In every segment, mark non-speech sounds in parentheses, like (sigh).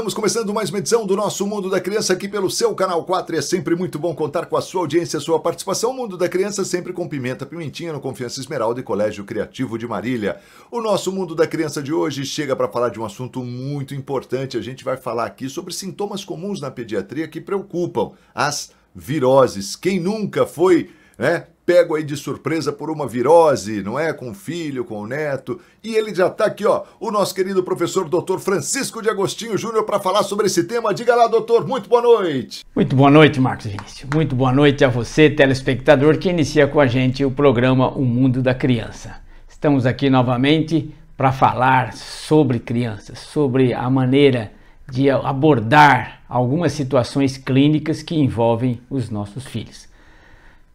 Estamos começando mais uma edição do nosso Mundo da Criança aqui pelo seu canal 4. É sempre muito bom contar com a sua audiência, a sua participação. O Mundo da Criança sempre com pimenta, pimentinha no Confiança Esmeralda e Colégio Criativo de Marília. O nosso Mundo da Criança de hoje chega para falar de um assunto muito importante. A gente vai falar aqui sobre sintomas comuns na pediatria que preocupam as viroses. Quem nunca foi, né? pego aí de surpresa por uma virose, não é? Com o filho, com o neto. E ele já está aqui, ó, o nosso querido professor Dr. Francisco de Agostinho Júnior para falar sobre esse tema. Diga lá, doutor, muito boa noite. Muito boa noite, Marcos Vinícius. Muito boa noite a você, telespectador, que inicia com a gente o programa O Mundo da Criança. Estamos aqui novamente para falar sobre crianças, sobre a maneira de abordar algumas situações clínicas que envolvem os nossos filhos.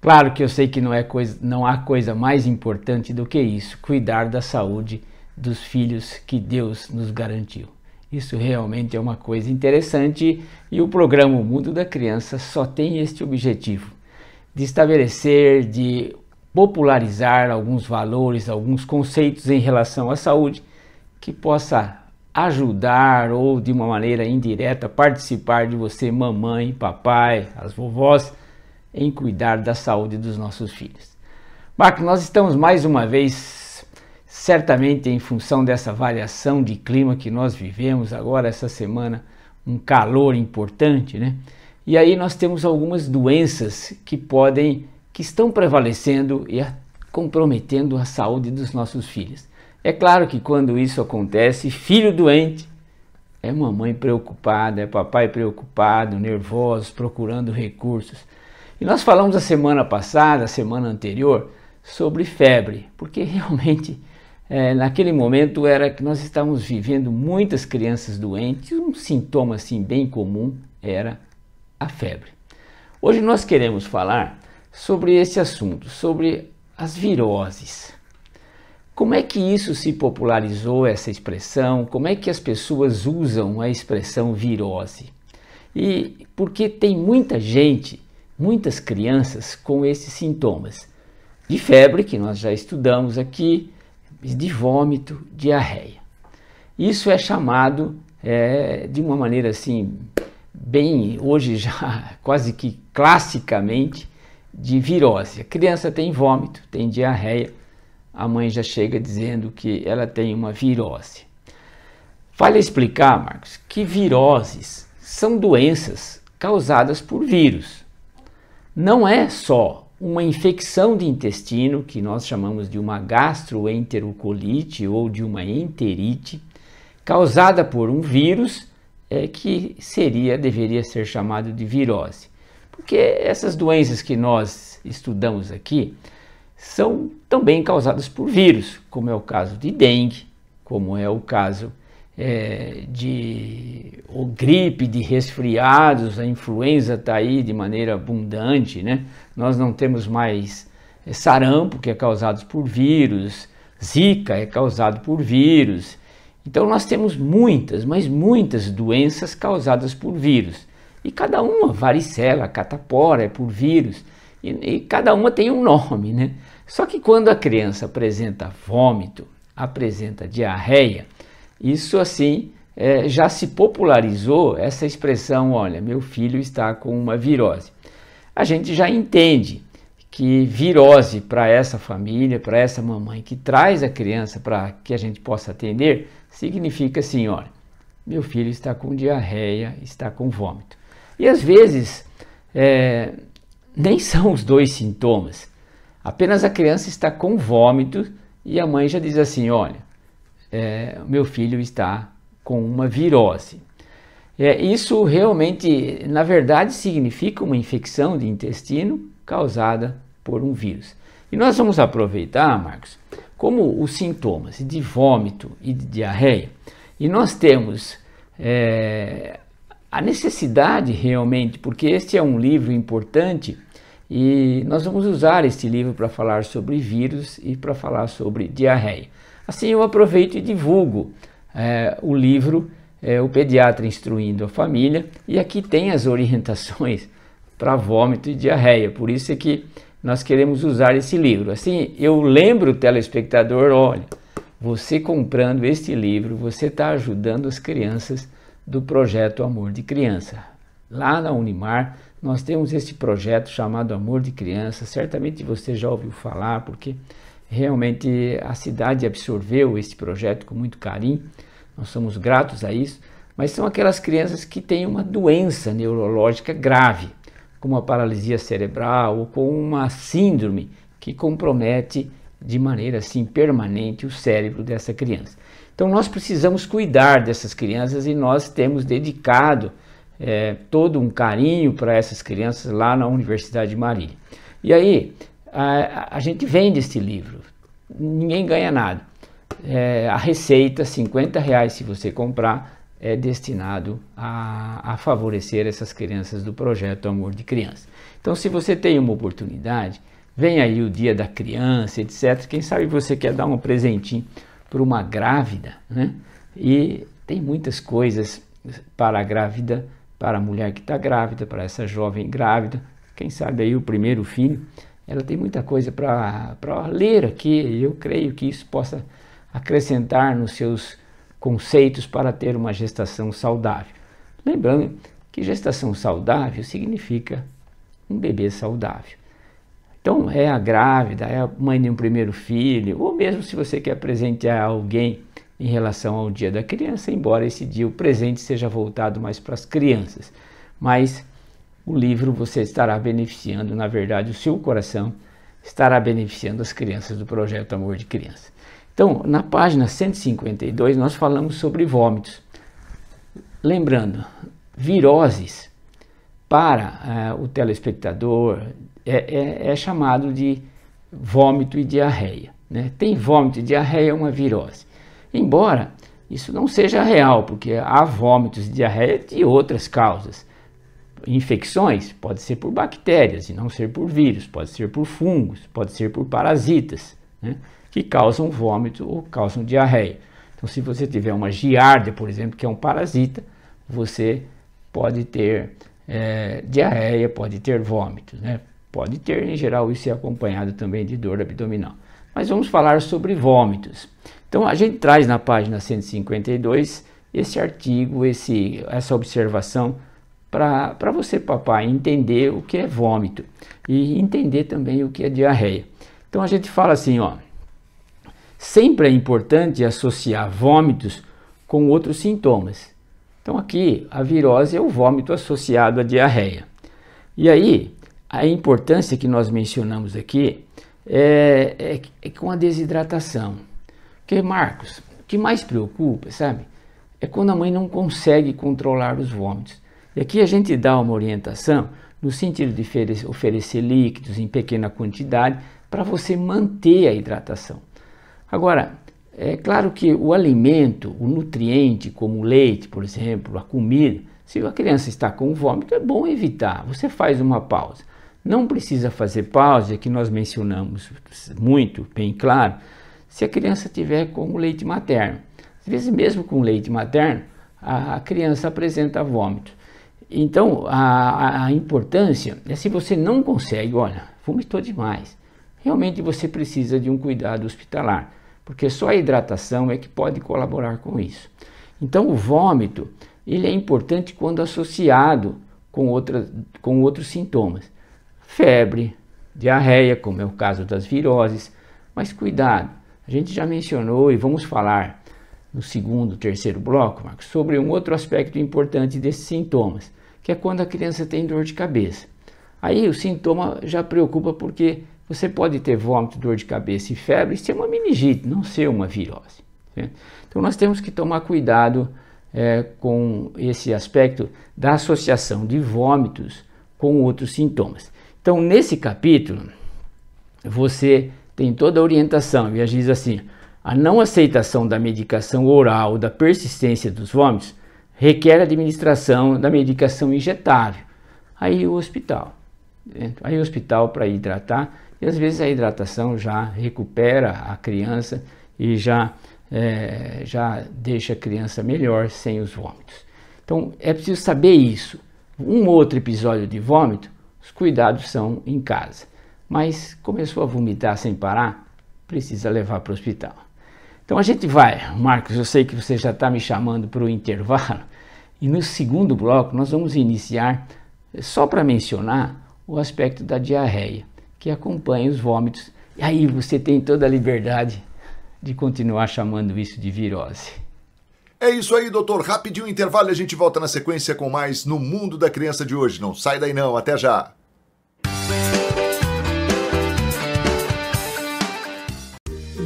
Claro que eu sei que não, é coisa, não há coisa mais importante do que isso, cuidar da saúde dos filhos que Deus nos garantiu. Isso realmente é uma coisa interessante e o programa O Mundo da Criança só tem este objetivo: de estabelecer, de popularizar alguns valores, alguns conceitos em relação à saúde que possa ajudar ou de uma maneira indireta participar de você, mamãe, papai, as vovós em cuidar da saúde dos nossos filhos. Marco, nós estamos mais uma vez, certamente em função dessa variação de clima que nós vivemos agora essa semana, um calor importante, né? E aí nós temos algumas doenças que podem, que estão prevalecendo e comprometendo a saúde dos nossos filhos. É claro que quando isso acontece, filho doente é mamãe preocupada, é papai preocupado, nervoso, procurando recursos. E nós falamos a semana passada, a semana anterior, sobre febre, porque (laughs) realmente é, naquele momento era que nós estávamos vivendo muitas crianças doentes, um sintoma assim bem comum era a febre. Hoje nós queremos falar sobre esse assunto, sobre as viroses. Como é que isso se popularizou, essa expressão? Como é que as pessoas usam a expressão virose? E porque tem muita gente muitas crianças com esses sintomas de febre, que nós já estudamos aqui, de vômito, diarreia. Isso é chamado é, de uma maneira assim, bem hoje já (laughs) quase que classicamente, de virose. A criança tem vômito, tem diarreia, a mãe já chega dizendo que ela tem uma virose. Vale explicar, Marcos, que viroses são doenças causadas por vírus não é só uma infecção de intestino, que nós chamamos de uma gastroenterocolite ou de uma enterite, causada por um vírus é, que seria, deveria ser chamado de virose. Porque essas doenças que nós estudamos aqui são também causadas por vírus, como é o caso de dengue, como é o caso é, de o gripe, de resfriados, a influenza está aí de maneira abundante, né? Nós não temos mais é, sarampo, que é causado por vírus, zika é causado por vírus. Então nós temos muitas, mas muitas doenças causadas por vírus. E cada uma, varicela, catapora, é por vírus, e, e cada uma tem um nome, né? Só que quando a criança apresenta vômito, apresenta diarreia, isso assim é, já se popularizou essa expressão: olha, meu filho está com uma virose. A gente já entende que virose para essa família, para essa mamãe que traz a criança para que a gente possa atender, significa assim: olha, meu filho está com diarreia, está com vômito. E às vezes é, nem são os dois sintomas. Apenas a criança está com vômito e a mãe já diz assim: olha, é, meu filho está com uma virose. É, isso realmente, na verdade, significa uma infecção de intestino causada por um vírus. E nós vamos aproveitar, Marcos, como os sintomas de vômito e de diarreia, e nós temos é, a necessidade realmente, porque este é um livro importante e nós vamos usar este livro para falar sobre vírus e para falar sobre diarreia. Assim eu aproveito e divulgo é, o livro é, O Pediatra Instruindo a Família e aqui tem as orientações (laughs) para vômito e diarreia. Por isso é que nós queremos usar esse livro. Assim eu lembro o telespectador, olha, você comprando este livro, você está ajudando as crianças do projeto Amor de Criança. Lá na Unimar, nós temos este projeto chamado Amor de Criança. Certamente você já ouviu falar, porque Realmente a cidade absorveu este projeto com muito carinho, nós somos gratos a isso, mas são aquelas crianças que têm uma doença neurológica grave, como a paralisia cerebral ou com uma síndrome que compromete de maneira assim permanente o cérebro dessa criança. Então nós precisamos cuidar dessas crianças e nós temos dedicado é, todo um carinho para essas crianças lá na Universidade de Marília. E aí a, a gente vende este livro, ninguém ganha nada. É, a receita, 50 reais se você comprar, é destinado a, a favorecer essas crianças do projeto Amor de Criança. Então, se você tem uma oportunidade, vem aí o dia da criança, etc. Quem sabe você quer dar um presentinho para uma grávida, né? E tem muitas coisas para a grávida, para a mulher que está grávida, para essa jovem grávida, quem sabe aí o primeiro filho. Ela tem muita coisa para ler aqui e eu creio que isso possa acrescentar nos seus conceitos para ter uma gestação saudável. Lembrando que gestação saudável significa um bebê saudável. Então, é a grávida, é a mãe de um primeiro filho, ou mesmo se você quer presentear alguém em relação ao dia da criança, embora esse dia o presente seja voltado mais para as crianças. Mas o livro você estará beneficiando, na verdade, o seu coração estará beneficiando as crianças do projeto Amor de Criança. Então, na página 152, nós falamos sobre vômitos. Lembrando, viroses para uh, o telespectador é, é, é, chamado de vômito e diarreia. Né? Tem vômito e diarreia, é uma virose. Embora isso não seja real, porque há vômitos e diarreia de outras causas infecções pode ser por bactérias e não ser por vírus, pode ser por fungos, pode ser por parasitas, né, que causam vômito ou causam diarreia. Então, se você tiver uma giardia, por exemplo, que é um parasita, você pode ter é, diarreia, pode ter vômitos, né? Pode ter, em geral, isso é acompanhado também de dor abdominal. Mas vamos falar sobre vômitos. Então, a gente traz na página 152 esse artigo, esse, essa observação para você, papai, entender o que é vômito e entender também o que é diarreia. Então a gente fala assim, ó, sempre é importante associar vômitos com outros sintomas. Então aqui a virose é o vômito associado à diarreia. E aí a importância que nós mencionamos aqui é, é, é com a desidratação. Porque Marcos, o que mais preocupa, sabe, é quando a mãe não consegue controlar os vômitos. E aqui a gente dá uma orientação no sentido de oferecer líquidos em pequena quantidade para você manter a hidratação. Agora, é claro que o alimento, o nutriente, como o leite, por exemplo, a comida, se a criança está com vômito, é bom evitar. Você faz uma pausa. Não precisa fazer pausa, é que nós mencionamos muito bem claro, se a criança tiver com o leite materno. Às vezes, mesmo com leite materno, a criança apresenta vômito. Então, a, a, importância é se você não consegue, olha, vomitou demais. Realmente você precisa de um cuidado hospitalar, porque só a hidratação é que pode colaborar com isso. Então, o vômito, ele é importante quando associado com, outra, com outros sintomas. Febre, diarreia, como é o caso das viroses, mas cuidado. A gente já mencionou e vamos falar no segundo, terceiro bloco, Marcos, sobre um outro aspecto importante desses sintomas, que é quando a criança tem dor de cabeça. Aí o sintoma já preocupa porque você pode ter vômito, dor de cabeça e febre e ser uma meningite, não ser uma virose. Né? Então nós temos que tomar cuidado é, com esse aspecto da associação de vômitos com outros sintomas. Então nesse capítulo você tem toda a orientação e diz assim, a não aceitação da medicação oral da persistência dos vômitos requer a administração da medicação injetável. Aí o hospital. Né? Aí o hospital para hidratar, e às vezes a hidratação já recupera a criança e já, é, já deixa a criança melhor sem os vômitos. Então é preciso saber isso. Um outro episódio de vômito, os cuidados são em casa. Mas começou a vomitar sem parar, precisa levar para o hospital. Então a gente vai, Marcos, eu sei que você já está me chamando para o intervalo, e no segundo bloco nós vamos iniciar, eh, só para mencionar, o aspecto da diarreia, que acompanha os vômitos, e aí você tem toda a liberdade de continuar chamando isso de virose. É isso aí, doutor. Rapidinho intervalo e a gente volta na sequência com mais No Mundo da Criança de hoje. Não sai daí não, até já.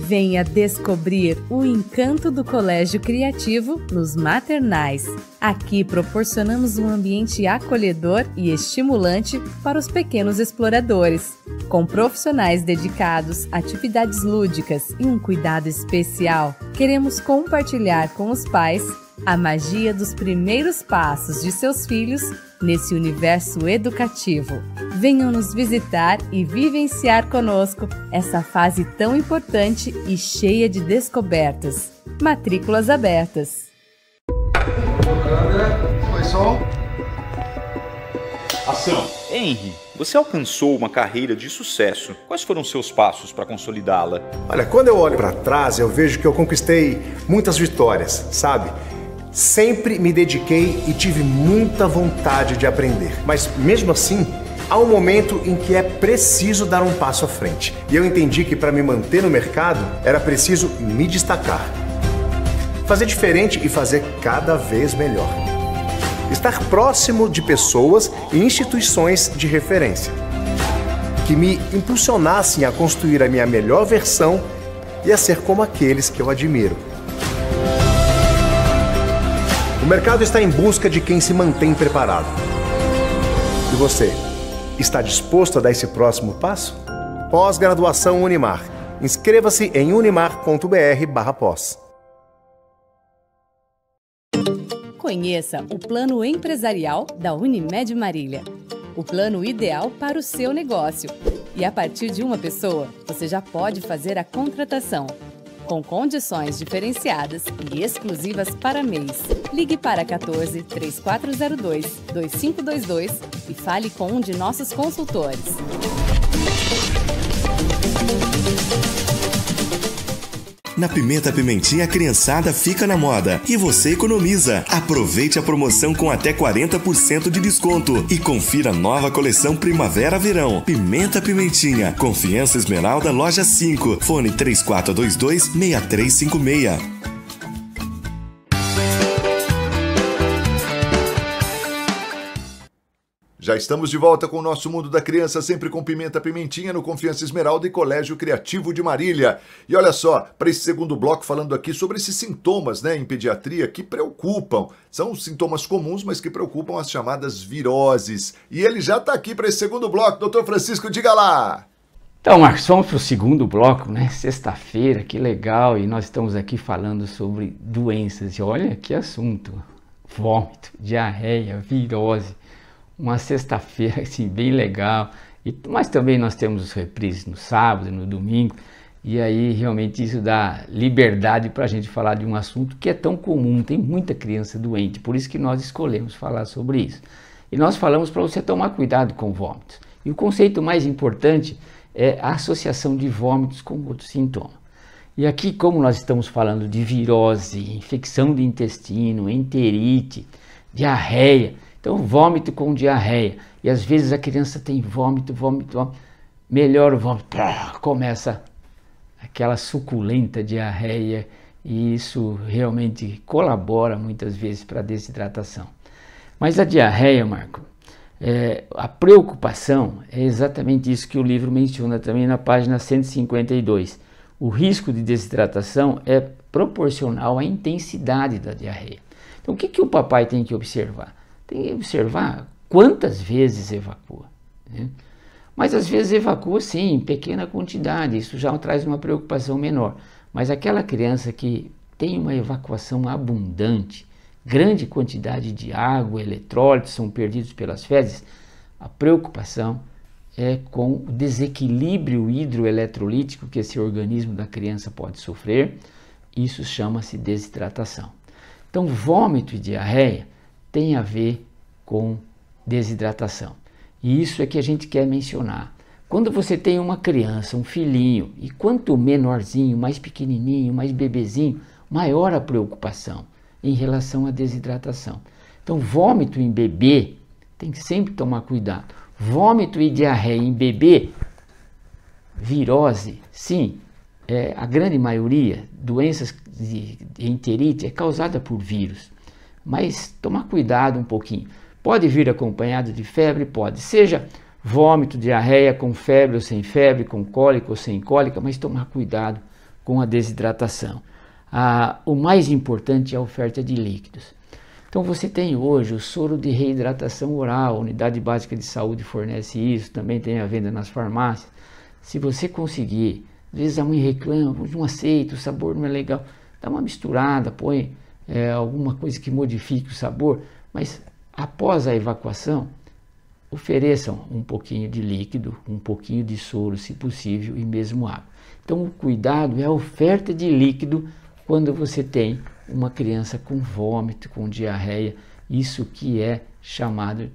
Venha descobrir o encanto do Colégio Criativo nos maternais. Aqui proporcionamos um ambiente acolhedor e estimulante para os pequenos exploradores. Com profissionais dedicados, atividades lúdicas e um cuidado especial, queremos compartilhar com os pais a magia dos primeiros passos de seus filhos nesse universo educativo. Venham nos visitar e vivenciar conosco essa fase tão importante e cheia de descobertas. Matrículas abertas. Câmera, foi som. Ação. Henry, você alcançou uma carreira de sucesso. Quais foram seus passos para consolidá-la? Olha, quando eu olho para trás, eu vejo que eu conquistei muitas vitórias, sabe? Sempre me dediquei e tive muita vontade de aprender, mas mesmo assim, há um momento em que é preciso dar um passo à frente. E eu entendi que para me manter no mercado era preciso me destacar, fazer diferente e fazer cada vez melhor. Estar próximo de pessoas e instituições de referência que me impulsionassem a construir a minha melhor versão e a ser como aqueles que eu admiro mercado está em busca de quem se mantém preparado. E você, está disposto a dar esse próximo passo? Pós-graduação Unimar. Inscreva-se em unimar.br/pós. Conheça o plano empresarial da Unimed Marília. O plano ideal para o seu negócio. E a partir de uma pessoa, você já pode fazer a contratação com condições diferenciadas e exclusivas para mês. Ligue para 14 3402 2522 e fale com um de nossos consultores. Na Pimenta Pimentinha, a criançada fica na moda e você economiza. Aproveite a promoção com até 40% de desconto e confira a nova coleção Primavera-Verão. Pimenta Pimentinha, Confiança Esmeralda, Loja 5, fone 3422 6356. Já estamos de volta com o nosso Mundo da Criança, sempre com Pimenta Pimentinha, no Confiança Esmeralda e Colégio Criativo de Marília. E olha só, para esse segundo bloco, falando aqui sobre esses sintomas né, em pediatria que preocupam. São sintomas comuns, mas que preocupam as chamadas viroses. E ele já está aqui para esse segundo bloco. Doutor Francisco, diga lá! Então, Marcos, vamos para o segundo bloco, né? Sexta-feira, que legal, e nós estamos aqui falando sobre doenças. E olha que assunto: vômito, diarreia, virose uma sexta-feira (laughs) assim, bem legal. E, mas também nós temos os reprises no sábado, no domingo. E aí realmente isso dá liberdade para a gente falar de um assunto que é tão comum, tem muita criança doente, por isso que nós escolhemos falar sobre isso. E nós falamos para você tomar cuidado com vômitos. E o conceito mais importante é a associação de vômitos com outro sintoma. E aqui, como nós estamos falando de virose, infecção de intestino, enterite, diarreia, então, vômito com diarreia. E às vezes a criança tem vômito, vômito, vômito. Melhor o vômito. Começa aquela suculenta diarreia e isso realmente colabora muitas vezes para a desidratação. Mas a diarreia, Marco, é, a preocupação é exatamente isso que o livro menciona também na página 152. O risco de desidratação é proporcional à intensidade da diarreia. Então, o que, que o papai tem que observar? Tem que observar quantas vezes evacua. Né? Mas às vezes evacua sim, em pequena quantidade, isso já traz uma preocupação menor. Mas aquela criança que tem uma evacuação abundante, grande quantidade de água, eletrólitos são perdidos pelas fezes, a preocupação é com o desequilíbrio hidroeletrolítico que esse organismo da criança pode sofrer. Isso chama-se desidratação. Então, vômito e diarreia tem a ver com desidratação. E isso é que a gente quer mencionar. Quando você tem uma criança, um filhinho, e quanto menorzinho, mais pequenininho, mais bebezinho, maior a preocupação em relação à desidratação. Então, vômito em bebê tem que sempre tomar cuidado. Vômito e diarreia em bebê, virose, sim, é, a grande maioria, doenças de, de enterite é causada por vírus mas tomar cuidado um pouquinho. Pode vir acompanhado de febre? Pode. Seja vômito, diarreia, com febre ou sem febre, com cólica ou sem cólica, mas tomar cuidado com a desidratação. Ah, o mais importante é a oferta de líquidos. Então você tem hoje o soro de reidratação oral, a unidade básica de saúde fornece isso, também tem a venda nas farmácias. Se você conseguir, às vezes a mãe reclama, não aceita, o sabor não é legal, dá uma misturada, põe é, alguma coisa que modifique o sabor, mas após a evacuação, ofereçam um pouquinho de líquido, um pouquinho de soro, se possível, e mesmo água. Então, o cuidado é a oferta de líquido quando você tem uma criança com vômito, com diarreia, isso que é chamado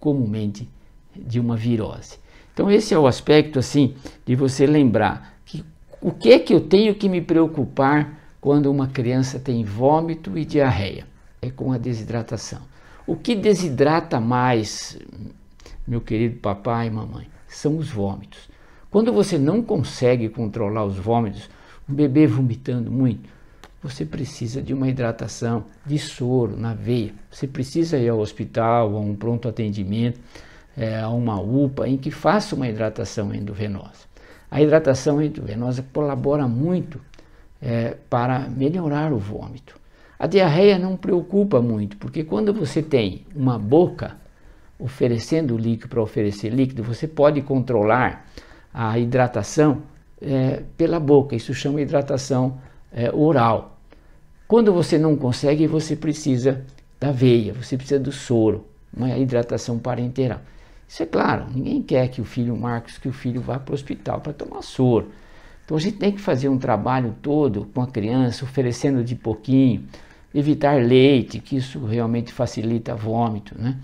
comumente de uma virose. Então, esse é o aspecto assim de você lembrar que o que é que eu tenho que me preocupar quando uma criança tem vômito e diarreia, é com a desidratação. O que desidrata mais, meu querido papai e mamãe, são os vômitos. Quando você não consegue controlar os vômitos, um bebê vomitando muito, você precisa de uma hidratação de soro na veia. Você precisa ir ao hospital, a um pronto atendimento, é, a uma UPA, em que faça uma hidratação endovenosa. A hidratação endovenosa colabora muito é, para melhorar o vômito. A diarreia não preocupa muito, porque quando você tem uma boca oferecendo líquido para oferecer líquido, você pode controlar a hidratação é, pela boca, isso chama hidratação é, oral. Quando você não consegue, você precisa da veia, você precisa do soro, uma hidratação parenteral. Isso é claro, ninguém quer que o filho Marcos, que o filho vá para o hospital para tomar soro. Então a gente tem que fazer um trabalho todo com a criança, oferecendo de pouquinho, evitar leite, que isso realmente facilita vômito, né?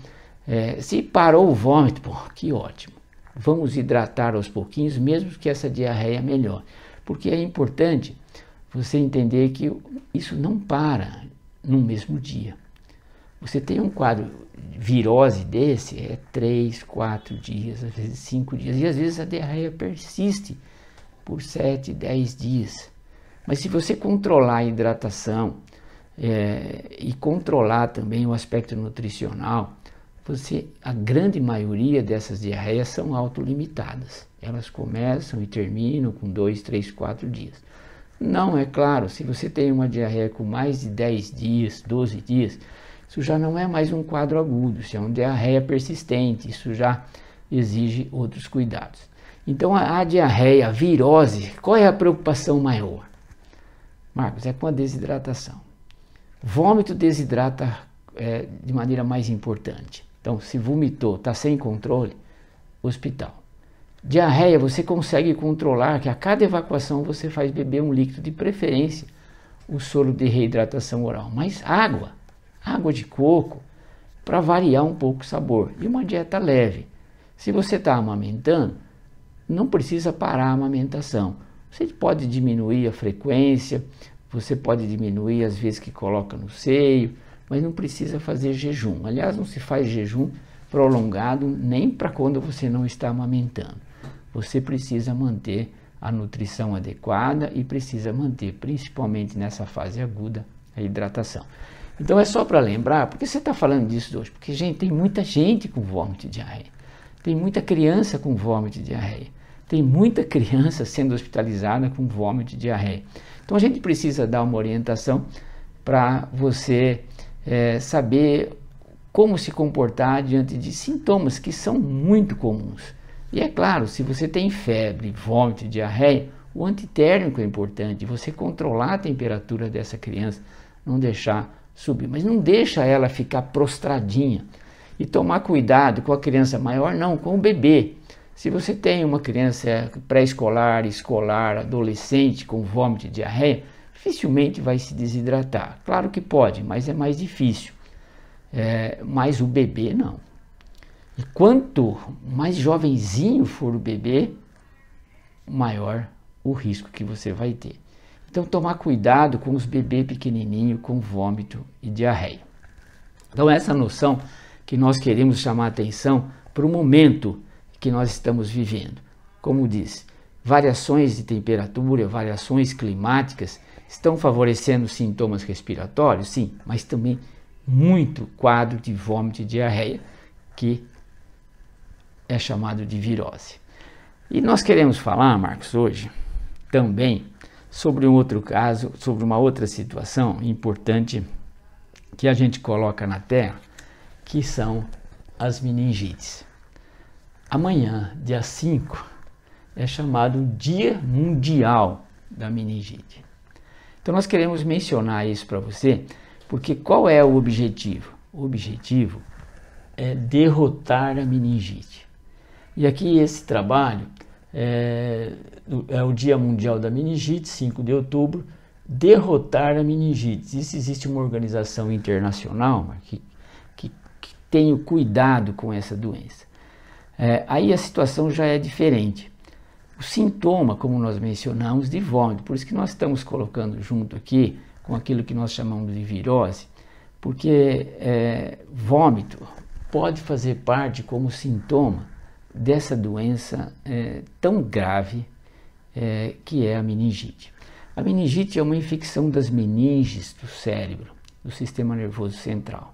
É, se parou o vômito, pô, que ótimo. Vamos hidratar aos pouquinhos, mesmo que essa diarreia melhore. Porque é importante você entender que isso não para no mesmo dia. Você tem um quadro virose desse, é três, quatro dias, às vezes cinco dias, e às vezes a diarreia persiste por 7, 10 dias. Mas se você controlar a hidratação é, e controlar também o aspecto nutricional, você, a grande maioria dessas diarreias são autolimitadas. Elas começam e terminam com 2, 3, 4 dias. Não, é claro, se você tem uma diarreia com mais de 10 dias, 12 dias, isso já não é mais um quadro agudo, isso é uma diarreia persistente, isso já exige outros cuidados. Então a, a diarreia, a virose, qual é a preocupação maior? Marcos, é com a desidratação. Vômito desidrata é, de maneira mais importante. Então, se vomitou, está sem controle, hospital. Diarreia, você consegue controlar que a cada evacuação você faz beber um líquido, de preferência o soro de reidratação oral, mas água, água de coco, para variar um pouco o sabor e uma dieta leve. Se você está amamentando, não precisa parar a amamentação. Você pode diminuir a frequência, você pode diminuir as vezes que coloca no seio, mas não precisa fazer jejum. Aliás, não se faz jejum prolongado nem para quando você não está amamentando. Você precisa manter a nutrição adequada e precisa manter, principalmente nessa fase aguda, a hidratação. Então é só para lembrar, porque você está falando disso hoje? Porque, gente, tem muita gente com vômito e diarreia. Tem muita criança com vômito e diarreia tem muita criança sendo hospitalizada com vômito e diarreia. Então a gente precisa dar uma orientação para você é, saber como se comportar diante de sintomas que são muito comuns. E é claro, se você tem febre, vômito, e diarreia, o antitérmico é importante, você controlar a temperatura dessa criança, não deixar subir, mas não deixa ela ficar prostradinha. E tomar cuidado com a criança maior, não, com o bebê. Se você tem uma criança pré-escolar, escolar, adolescente com vômito e diarreia, dificilmente vai se desidratar. Claro que pode, mas é mais difícil. É, mas o bebê não. E quanto mais jovenzinho for o bebê, maior o risco que você vai ter. Então tomar cuidado com os bebês pequenininhos com vômito e diarreia. Então essa noção que nós queremos chamar atenção para o momento que nós estamos vivendo. Como diz, variações de temperatura, variações climáticas estão favorecendo sintomas respiratórios, sim, mas também muito quadro de vômito e diarreia, que é chamado de virose. E nós queremos falar, Marcos, hoje também sobre um outro caso, sobre uma outra situação importante que a gente coloca na Terra, que são as meningites. Amanhã, dia 5, é chamado Dia Mundial da Meningite. Então nós queremos mencionar isso para você, porque qual é o objetivo? O objetivo é derrotar a meningite. E aqui esse trabalho é, é o Dia Mundial da Meningite, 5 de outubro, derrotar a meningite. Isso existe uma organização internacional que, que, que tem o cuidado com essa doença é, aí a situação já é diferente. O sintoma, como nós mencionamos, de vômito, por isso que nós estamos colocando junto aqui com aquilo que nós chamamos de virose, porque é, vômito pode fazer parte como sintoma dessa doença é, tão grave é, que é a meningite. A meningite é uma infecção das meninges do cérebro, do sistema nervoso central.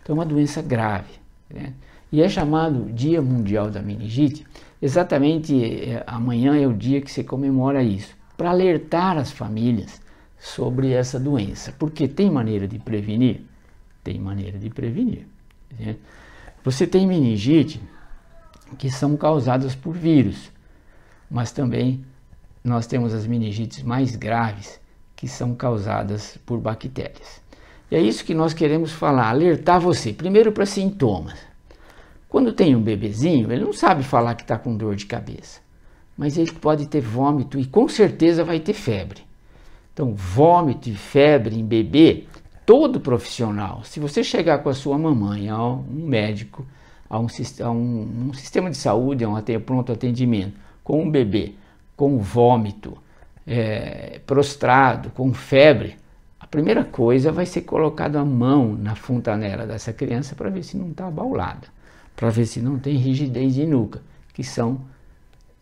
Então é uma doença grave. Né? E é chamado Dia Mundial da Meningite. Exatamente eh, amanhã é o dia que se comemora isso, para alertar as famílias sobre essa doença, porque tem maneira de prevenir? Tem maneira de prevenir. Né? Você tem meningite que são causadas por vírus, mas também nós temos as meningites mais graves que são causadas por bactérias. E é isso que nós queremos falar, alertar você, primeiro para sintomas. Quando tem um bebezinho, ele não sabe falar que está com dor de cabeça, mas ele pode ter vômito e com certeza vai ter febre. Então, vômito e febre em bebê, todo profissional, se você chegar com a sua mamãe a um médico, a um, a um, um sistema de saúde, a um pronto atendimento, com um bebê com vômito, é, prostrado, com febre, a primeira coisa vai ser colocado a mão na fontanela dessa criança para ver se não está abaulada para ver se não tem rigidez de nuca, que são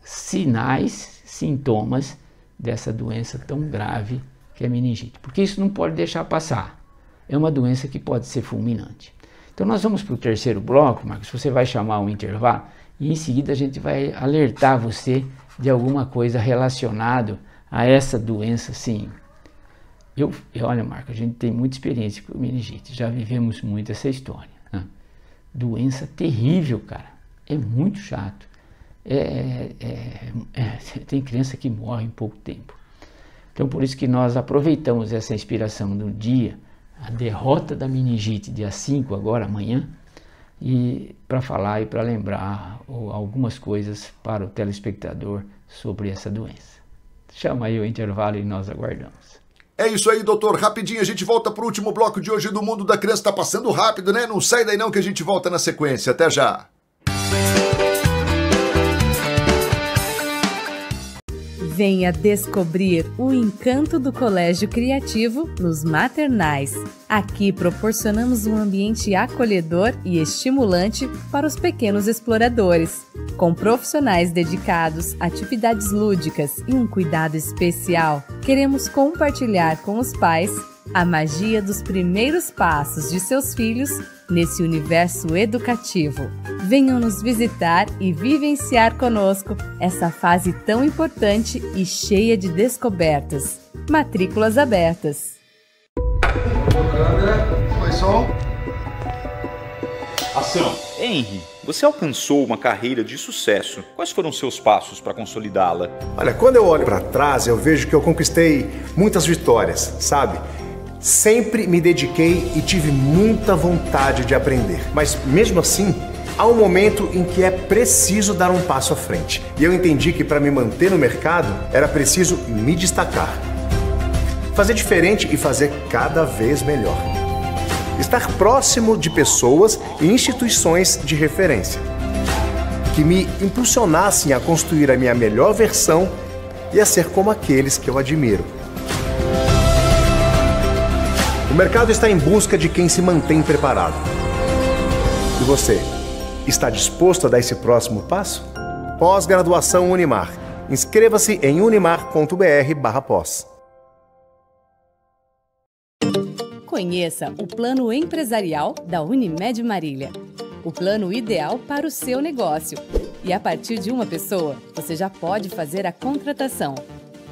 sinais, sintomas dessa doença tão grave que é meningite. Porque isso não pode deixar passar. É uma doença que pode ser fulminante. Então nós vamos para o terceiro bloco, Marcos. Você vai chamar um intervalo e em seguida a gente vai alertar você de alguma coisa relacionada a essa doença, sim. Eu, olha, Marcos, a gente tem muita experiência com meningite, já vivemos muito essa história doença terrível, cara. É muito chato. É, é, é, é, tem criança que morre em pouco tempo. Então, por isso que nós aproveitamos essa inspiração do dia, a derrota da meningite, dia 5, agora, amanhã, e para falar e para lembrar algumas coisas para o telespectador sobre essa doença. Chama aí o intervalo e nós aguardamos. É isso aí, doutor. Rapidinho, a gente volta pro último bloco de hoje do Mundo da Criança. Tá passando rápido, né? Não sai daí não que a gente volta na sequência. Até já. venha descobrir o encanto do Colégio Criativo nos maternais. Aqui proporcionamos um ambiente acolhedor e estimulante para os pequenos exploradores, com profissionais dedicados, atividades lúdicas e um cuidado especial. Queremos compartilhar com os pais a magia dos primeiros passos de seus filhos nesse universo educativo. Venham nos visitar e vivenciar conosco essa fase tão importante e cheia de descobertas. Matrículas abertas. André, foi som. Ação. Henry, você alcançou uma carreira de sucesso. Quais foram seus passos para consolidá-la? Olha, quando eu olho para trás, eu vejo que eu conquistei muitas vitórias, sabe? Sempre me dediquei e tive muita vontade de aprender, mas mesmo assim, há um momento em que é preciso dar um passo à frente. E eu entendi que para me manter no mercado era preciso me destacar. Fazer diferente e fazer cada vez melhor. Estar próximo de pessoas e instituições de referência que me impulsionassem a construir a minha melhor versão e a ser como aqueles que eu admiro. O mercado está em busca de quem se mantém preparado. E você, está disposto a dar esse próximo passo? Pós-graduação Unimar. Inscreva-se em unimar.br/pós. Conheça o plano empresarial da Unimed Marília. O plano ideal para o seu negócio. E a partir de uma pessoa, você já pode fazer a contratação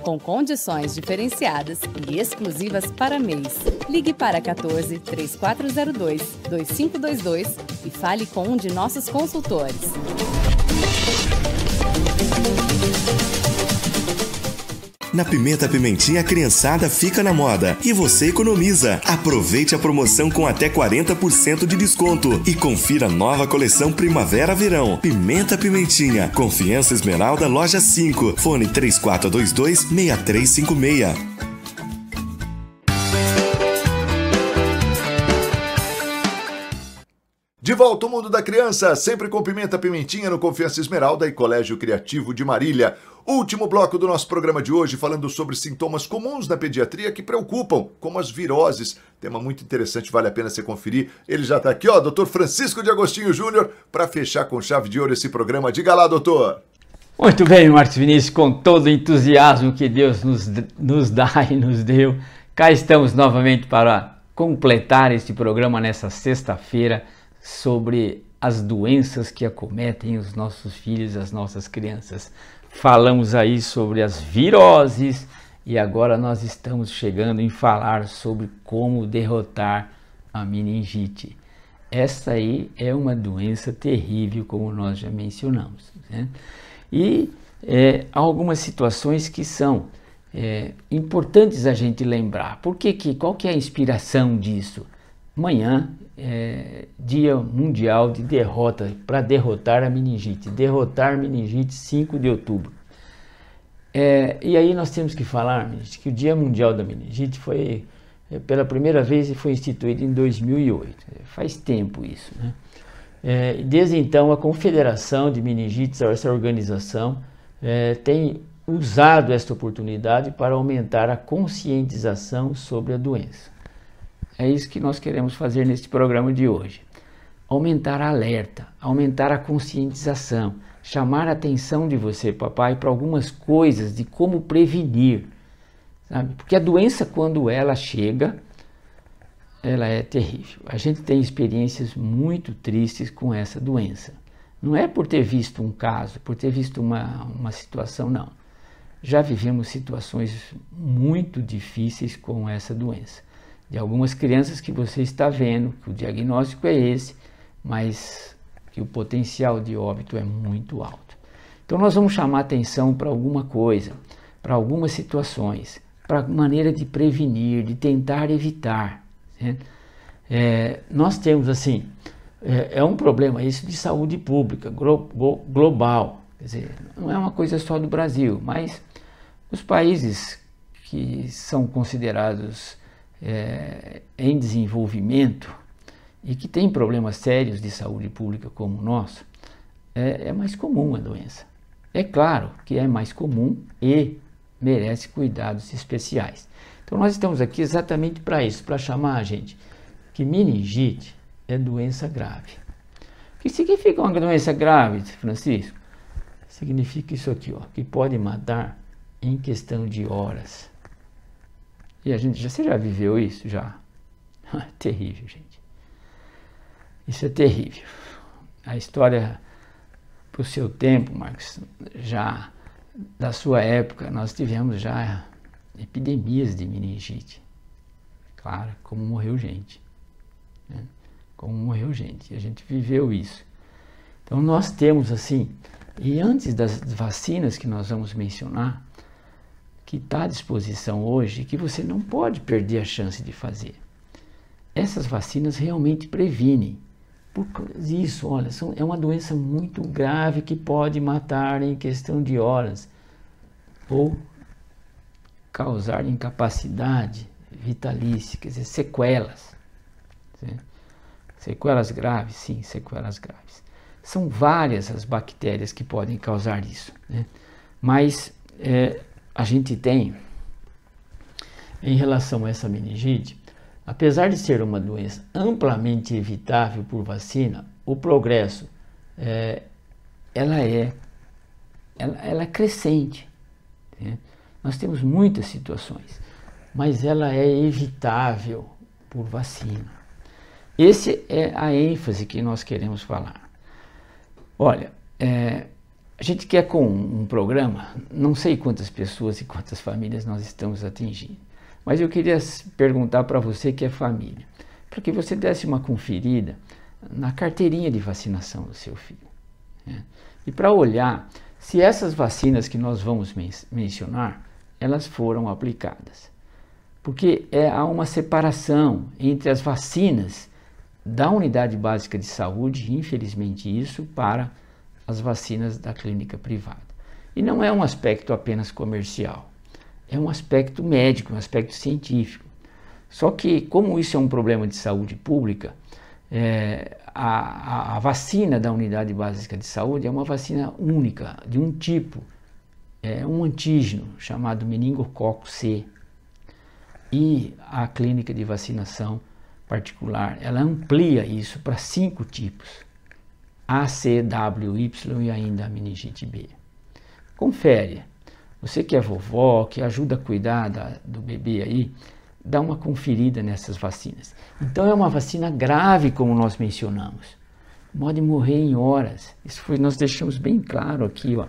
com condições diferenciadas e exclusivas para mês. Ligue para 14 3402 2522 e fale com um de nossos consultores. Na Pimenta Pimentinha a criançada fica na moda e você economiza. Aproveite a promoção com até 40% de desconto e confira a nova coleção Primavera-Verão. Pimenta Pimentinha, Confiança Esmeralda Loja 5, fone 3422 6356. De volta ao mundo da criança, sempre com Pimenta Pimentinha no Confiança Esmeralda e Colégio Criativo de Marília. Último bloco do nosso programa de hoje, falando sobre sintomas comuns na pediatria que preocupam, como as viroses. Tema muito interessante, vale a pena você conferir. Ele já está aqui, ó, Dr. Francisco de Agostinho Júnior, para fechar com chave de ouro esse programa. Diga lá, doutor. Muito bem, Marcos Vinícius, com todo o entusiasmo que Deus nos, nos dá (laughs) e nos deu, cá estamos novamente para completar este programa nessa sexta-feira sobre as doenças que acometem os nossos filhos, as nossas crianças. Falamos aí sobre as viroses e agora nós estamos chegando em falar sobre como derrotar a meningite. Essa aí é uma doença terrível, como nós já mencionamos. Né? E é, há algumas situações que são é, importantes a gente lembrar. Por que, que qual que é a inspiração disso? Amanhã é, Dia Mundial de Derrota, para derrotar a meningite. Derrotar meningite 5 de outubro. É, e aí nós temos que falar gente, que o Dia Mundial da Meningite foi, é, pela primeira vez, foi instituído em 2008. É, faz tempo isso, né? É, desde então, a Confederação de Meningites, essa organização, é, tem usado esta oportunidade para aumentar a conscientização sobre a doença. É isso que nós queremos fazer neste programa de hoje. Aumentar a alerta, aumentar a conscientização, chamar a atenção de você, papai, para algumas coisas de como prevenir. Sabe? Porque a doença, quando ela chega, ela é terrível. A gente tem experiências muito tristes com essa doença. Não é por ter visto um caso, por ter visto uma, uma situação, não. Já vivemos situações muito difíceis com essa doença de algumas crianças que você está vendo, que o diagnóstico é esse, mas que o potencial de óbito é muito alto. Então nós vamos chamar atenção para alguma coisa, para algumas situações, para maneira de prevenir, de tentar evitar. Né? É, nós temos assim, é, é, um problema isso de saúde pública glo global, quer dizer, não é uma coisa só do Brasil, mas os países que são considerados é, em desenvolvimento e que tem problemas sérios de saúde pública como o nosso, é, é mais comum a doença. É claro que é mais comum e merece cuidados especiais. Então nós estamos aqui exatamente para isso, para chamar a gente que meningite é doença grave. O que significa uma doença grave, Francisco? Significa isso aqui, ó, que pode matar em questão de horas. E a gente já, você já viveu isso? Já. (laughs) É terrível, gente. Isso é terrível. A história para o seu tempo, Marcos, já da sua época, nós tivemos já epidemias de meningite. Claro, como morreu gente. Né? Como morreu gente. A gente viveu isso. Então nós temos assim, e antes das vacinas que nós vamos mencionar, que está à disposição hoje que você não pode perder a chance de fazer. Essas vacinas realmente previnem. Por isso, olha, são, é uma doença muito grave que pode matar em questão de horas ou causar incapacidade vitalícia, quer dizer, sequelas. Né? Sequelas graves, sim, sequelas graves. São várias as bactérias que podem causar isso, né? mas é, a gente tem em relação a essa meningite, apesar de ser uma doença amplamente evitável por vacina, o progresso é, ela é ela, ela é crescente. Né? Nós temos muitas situações, mas ela é evitável por vacina. Esse é a ênfase que nós queremos falar. Olha, é, a gente quer com um programa, não sei quantas pessoas e quantas famílias nós estamos atingindo, mas eu queria perguntar para você que é família, para que você desse uma conferida na carteirinha de vacinação do seu filho. Né? E para olhar se essas vacinas que nós vamos men mencionar, elas foram aplicadas. Porque é, há uma separação entre as vacinas da unidade básica de saúde, infelizmente isso, para as vacinas da clínica privada. E não é um aspecto apenas comercial, é um aspecto médico, um aspecto científico. Só que, como isso é um problema de saúde pública, é, a, a, a vacina da unidade básica de saúde é uma vacina única, de um tipo, é um antígeno chamado meningococo C. E a clínica de vacinação particular, ela amplia isso para cinco tipos. ACWY e ainda a meningite B. Confere. Você que é vovó, que ajuda a cuidar da, do bebê aí, dá uma conferida nessas vacinas. Então é uma vacina grave, como nós mencionamos. Pode morrer em horas. Isso foi, nós deixamos bem claro aqui, ó.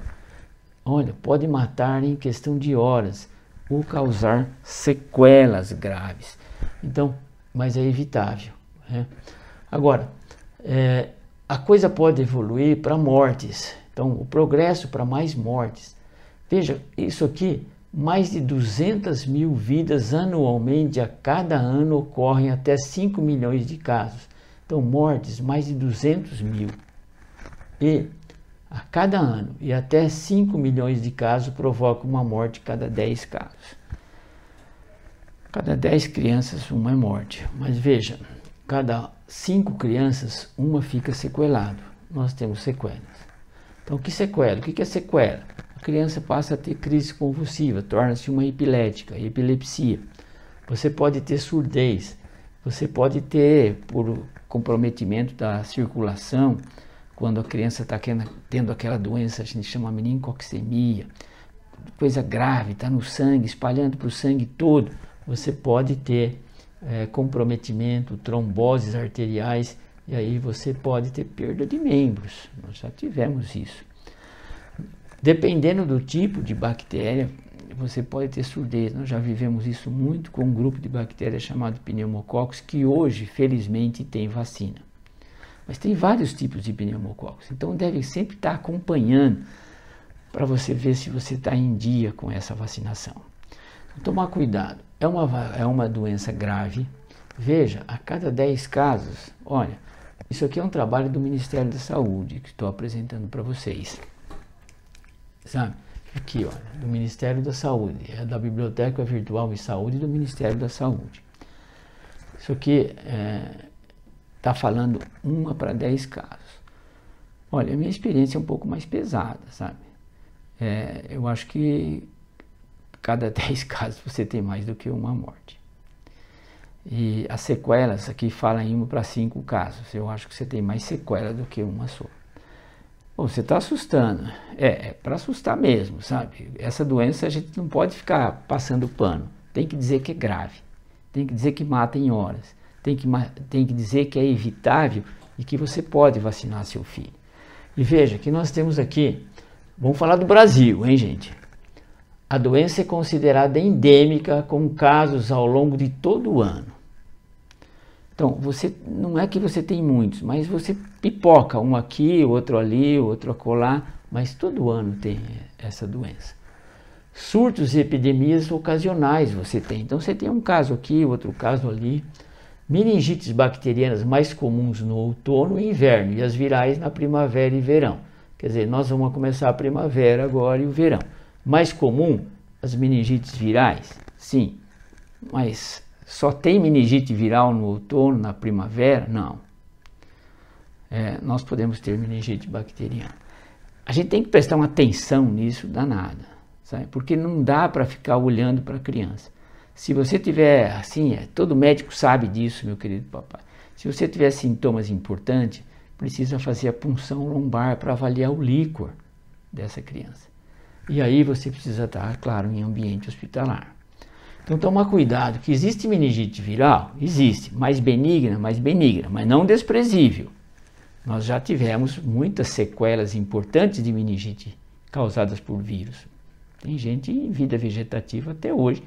Olha, pode matar em questão de horas ou causar sequelas graves. Então, mas é evitável. Né? Agora, é, a coisa pode evoluir para mortes. Então, o progresso para mais mortes. Veja, isso aqui, mais de 200 mil vidas anualmente, a cada ano, ocorrem até 5 milhões de casos. Então, mortes, mais de 200 mil. E, a cada ano, e até 5 milhões de casos provoca uma morte cada 10 casos. Cada 10 crianças, uma é morte. Mas veja, cada cinco crianças, uma fica sequelada. Nós temos sequelas. Então, que sequela? O que é sequela? A criança passa a ter crise convulsiva, torna-se uma epilética, epilepsia. Você pode ter surdez, você pode ter, por comprometimento da circulação, quando a criança está tendo aquela doença, a gente chama meningococcemia, coisa grave, está no sangue, espalhando para o sangue todo, você pode ter é, comprometimento, tromboses arteriais, e aí você pode ter perda de membros. Nós já tivemos isso. Dependendo do tipo de bactéria, você pode ter surdez. Nós já vivemos isso muito com um grupo de bactérias chamado pneumococcus, que hoje, felizmente, tem vacina. Mas tem vários tipos de pneumococcus, então deve sempre estar acompanhando para você ver se você está em dia com essa vacinação. Então, tomar cuidado. É uma, é uma doença grave. Veja, a cada 10 casos, olha, isso aqui é um trabalho do Ministério da Saúde que estou apresentando para vocês. Sabe? Aqui, olha, do Ministério da Saúde, é da Biblioteca Virtual e Saúde do Ministério da Saúde. Isso aqui está é, tá falando uma para 10 casos. Olha, a minha experiência é um pouco mais pesada, sabe? É, eu acho que cada 10 (laughs) casos você tem mais do que uma morte. E as sequelas, aqui fala em 1 para 5 casos. Eu acho que você tem mais sequela do que uma só. Bom, você está assustando. É, é para assustar mesmo, sabe? Essa doença a gente não pode ficar passando pano. Tem que dizer que é grave. Tem que dizer que mata em horas. Tem que, tem que dizer que é evitável e que você pode vacinar seu filho. E veja que nós temos aqui. Vamos falar do Brasil, hein, gente? a doença é considerada endêmica, com casos ao longo de todo o ano. Então, você não é que você tem muitos, mas você pipoca um aqui, outro ali, outro acolá, mas todo ano tem essa doença. Surtos e epidemias ocasionais você tem. Então, você tem um caso aqui, outro caso ali. Meningites bacterianas mais comuns no outono e inverno, e as virais na primavera e verão. Quer dizer, nós vamos começar a primavera agora e o verão. Mais comum, as meningites virais, sim, mas só tem meningite viral no outono, na primavera? Não. É, nós podemos ter meningite bacteriana. A gente tem que prestar uma atenção nisso danada, sabe? Porque não dá para ficar olhando para a criança. Se você tiver, assim, é, todo médico sabe disso, meu querido papai. Se você tiver sintomas importantes, precisa fazer a punção lombar para avaliar o líquor dessa criança. E aí você precisa estar, claro, em ambiente hospitalar. Então tomar cuidado, que existe meningite viral? Existe, mais benigna, mais benigna, mas não desprezível. Nós já tivemos muitas sequelas importantes de meningite causadas por vírus. Tem gente em vida vegetativa até hoje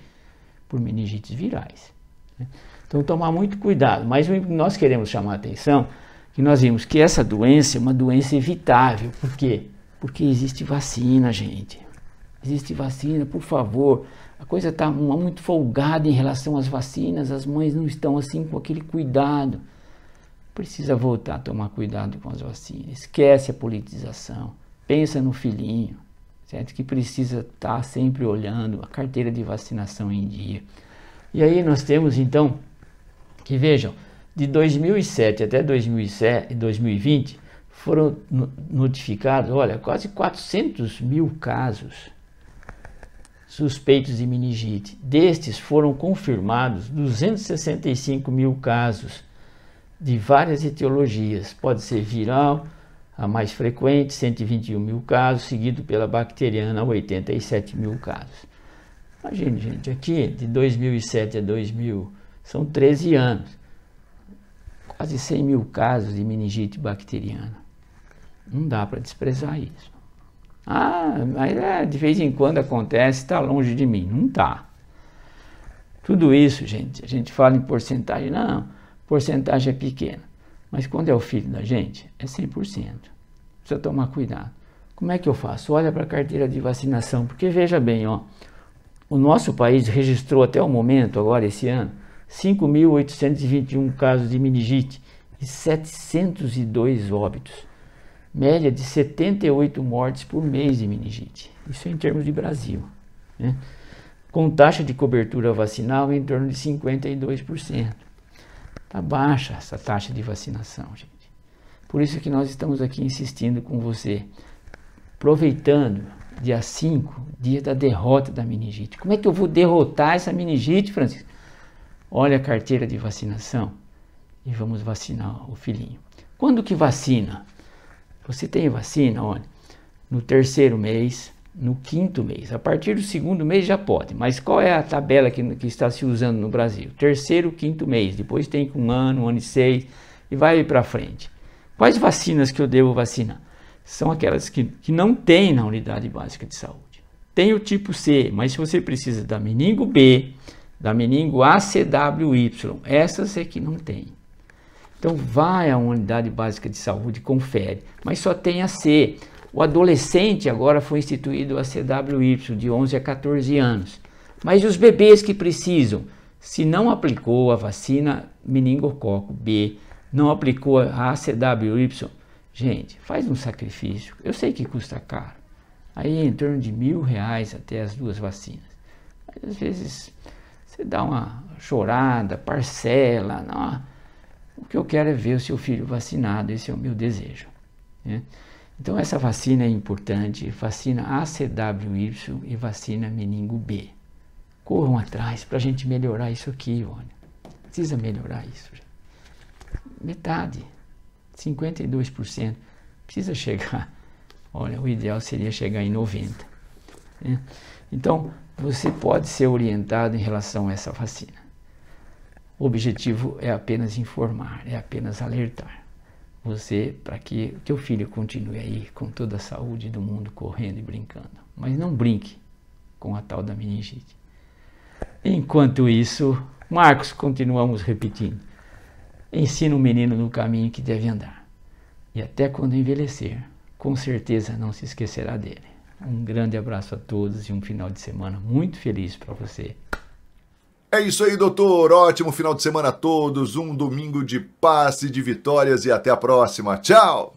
por meningites virais. Né? Então tomar muito cuidado, mas nós queremos chamar a atenção que nós vimos que essa doença é uma doença evitável. Por quê? Porque existe vacina, gente existe vacina, por favor. A coisa está muito folgada em relação às vacinas, as mães não estão assim com aquele cuidado. Precisa voltar a tomar cuidado com as vacinas. Esquece a politização. Pensa no filhinho, certo? Que precisa estar tá sempre olhando a carteira de vacinação em dia. E aí nós temos então que vejam, de 2007 até 2007, 2020 foram notificados, olha, quase 400 mil casos suspeitos de meningite. Destes foram confirmados 265 mil casos de várias etiologias. Pode ser viral, a mais frequente, 121 mil casos, seguido pela bacteriana, 87 mil casos. Imagine, gente, aqui de 2007 a 2000, são 13 anos, quase 100 mil casos de meningite bacteriana. Não dá para desprezar isso. Ah, mas é, de vez em quando acontece, está longe de mim. Não está. Tudo isso, gente, a gente fala em porcentagem. Não, porcentagem é pequena. Mas quando é o filho da gente, é 100%. Precisa tomar cuidado. Como é que eu faço? Olha para a carteira de vacinação, porque veja bem, ó, o nosso país registrou até o momento, agora esse ano, 5.821 casos de meningite e 702 óbitos média de 78 mortes por mês de meningite. Isso em termos de Brasil. Né? Com taxa de cobertura vacinal em torno de 52%. Está baixa essa taxa de vacinação, gente. Por isso que nós estamos aqui insistindo com você, aproveitando dia 5, dia da derrota da meningite. Como é que eu vou derrotar essa meningite, Francisco? Olha a carteira de vacinação e vamos vacinar o filhinho. Quando que vacina? Você tem vacina? Olha, no terceiro mês, no quinto mês. A partir do segundo mês já pode, mas qual é a tabela que, que está se usando no Brasil? Terceiro, quinto mês, depois tem um ano, um ano e seis, e vai para frente. Quais vacinas que eu devo vacinar? São aquelas que, que não tem na unidade básica de saúde. Tem o tipo C, mas se você precisa da meningo B, da meningo ACWY, essas é que não tem. Então vai à unidade básica de saúde, confere, mas só tem a C. O adolescente agora foi instituído a CWY de 11 a 14 anos. Mas os bebês que precisam, se não aplicou a vacina meningococo B, não aplicou a ACWY, gente, faz um sacrifício. Eu sei que custa caro, aí em torno de mil reais até as duas vacinas. Mas às vezes você dá uma chorada, parcela, não o que eu quero é ver o seu filho vacinado, esse é o meu desejo. Né? Então, essa vacina é importante, vacina ACWY e vacina meningo B. Corram atrás para a gente melhorar isso aqui, olha. Precisa melhorar isso. Metade, 52%. Precisa chegar. Olha, o ideal seria chegar em 90%. Né? Então, você pode ser orientado em relação a essa vacina. O objetivo é apenas informar, é apenas alertar você para que o teu filho continue aí com toda a saúde do mundo correndo e brincando. Mas não brinque com a tal da meningite. Enquanto isso, Marcos, continuamos repetindo. Ensina o menino no caminho que deve andar. E até quando envelhecer, com certeza não se esquecerá dele. Um grande abraço a todos e um final de semana muito feliz para você. É isso aí, doutor. Ótimo final de semana a todos. Um domingo de passe de vitórias e até a próxima. Tchau!